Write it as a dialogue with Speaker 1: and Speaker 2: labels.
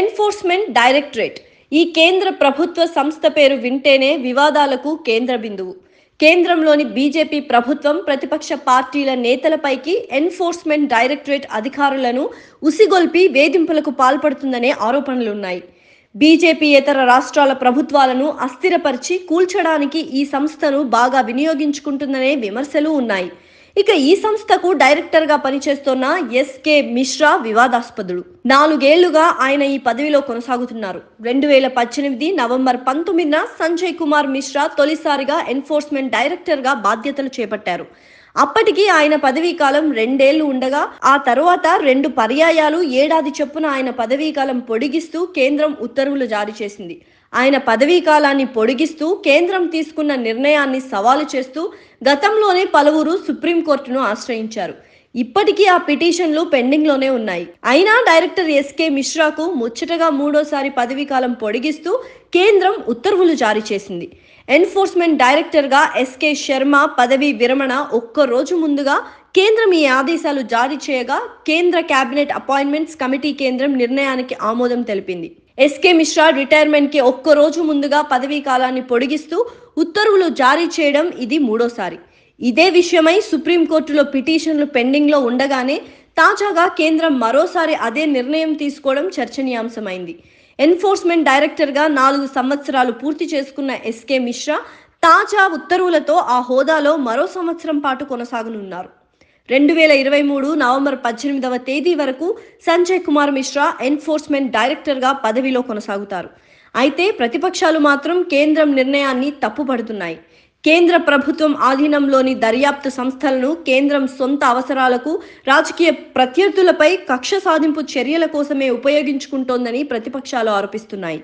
Speaker 1: enforcement directorate ఈ కేంద్ర ప్రభుత్వ సంస్థ పేరు వింటేనే వివాదాలకు కేంద్ర బిందువు కేంద్రంలోని బీజేపీ ప్రభుత్వం ప్రతిపక్ష పార్టీల నేతలపైకి ఎన్ఫోర్స్మెంట్ డైరెక్టరేట్ అధికారులను ఉసిగొల్పి వేధింపులకు పాల్పడుతుందనే ఆరోపణలున్నాయి బీజేపీ ఇతర రాష్ట్రాల ప్రభుత్వాలను అస్థిరపరిచి కూల్చడానికి ఈ సంస్థను బాగా వినియోగించుకుంటుందనే విమర్శలు ఉన్నాయి ఇక ఈ సంస్థకు డైరెక్టర్ గా పనిచేస్తున్న ఎస్కే మిశ్రా వివాదాస్పదుడు నాలుగేళ్లుగా ఆయన ఈ పదవిలో కొనసాగుతున్నారు రెండు వేల పద్దెనిమిది నవంబర్ పంతొమ్మిదిన సంజయ్ కుమార్ మిశ్రా తొలిసారిగా ఎన్ఫోర్స్మెంట్ డైరెక్టర్ గా బాధ్యతలు చేపట్టారు అప్పటికి ఆయన పదవీకాలం రెండేళ్లు ఉండగా ఆ తర్వాత రెండు పర్యాయాలు ఏడాది చొప్పున ఆయన పదవీకాలం పొడిగిస్తూ కేంద్రం ఉత్తర్వులు జారీ చేసింది ఆయన పదవీ కాలాన్ని పొడిగిస్తూ కేంద్రం తీసుకున్న నిర్ణయాన్ని సవాలు చేస్తూ గతంలోనే పలువురు సుప్రీంకోర్టును ఆశ్రయించారు ఇప్పటికీ ఆ పిటిషన్లు పెండింగ్లోనే ఉన్నాయి అయినా డైరెక్టర్ ఎస్కే మిశ్రాకు ముచ్చటగా మూడోసారి పదవీకాలం పొడిగిస్తూ కేంద్రం ఉత్తర్వులు జారీ చేసింది ఎన్ఫోర్స్మెంట్ డైరెక్టర్గా ఎస్కే శర్మ పదవీ విరమణ ఒక్క రోజు ముందుగా కేంద్రం ఈ ఆదేశాలు జారీ చేయగా కేంద్ర కేబినెట్ అపాయింట్మెంట్స్ కమిటీ కేంద్రం నిర్ణయానికి ఆమోదం తెలిపింది ఎస్కే మిశ్రా రిటైర్మెంట్కి ఒక్కరోజు ముందుగా పదవీ కాలాన్ని పొడిగిస్తూ ఉత్తర్వులు జారీ చేయడం ఇది మూడోసారి ఇదే విషయమై సుప్రీంకోర్టులో పిటిషన్లు పెండింగ్లో ఉండగానే తాజాగా కేంద్రం మరోసారి అదే నిర్ణయం తీసుకోవడం చర్చనీయాంశమైంది ఎన్ఫోర్స్మెంట్ డైరెక్టర్గా నాలుగు సంవత్సరాలు పూర్తి చేసుకున్న ఎస్కే మిశ్రా తాజా ఉత్తర్వులతో ఆ హోదాలో మరో సంవత్సరం పాటు కొనసాగనున్నారు రెండు వేల ఇరవై మూడు నవంబర్ పద్దెనిమిదవ తేదీ వరకు సంజయ్ కుమార్ మిశ్రా ఎన్ఫోర్స్మెంట్ డైరెక్టర్గా పదవిలో కొనసాగుతారు అయితే ప్రతిపక్షాలు మాత్రం కేంద్రం నిర్ణయాన్ని తప్పుపడుతున్నాయి కేంద్ర ప్రభుత్వం ఆధీనంలోని దర్యాప్తు సంస్థలను కేంద్రం సొంత అవసరాలకు రాజకీయ ప్రత్యర్థులపై కక్ష సాధింపు చర్యల కోసమే ఉపయోగించుకుంటోందని ప్రతిపక్షాలు ఆరోపిస్తున్నాయి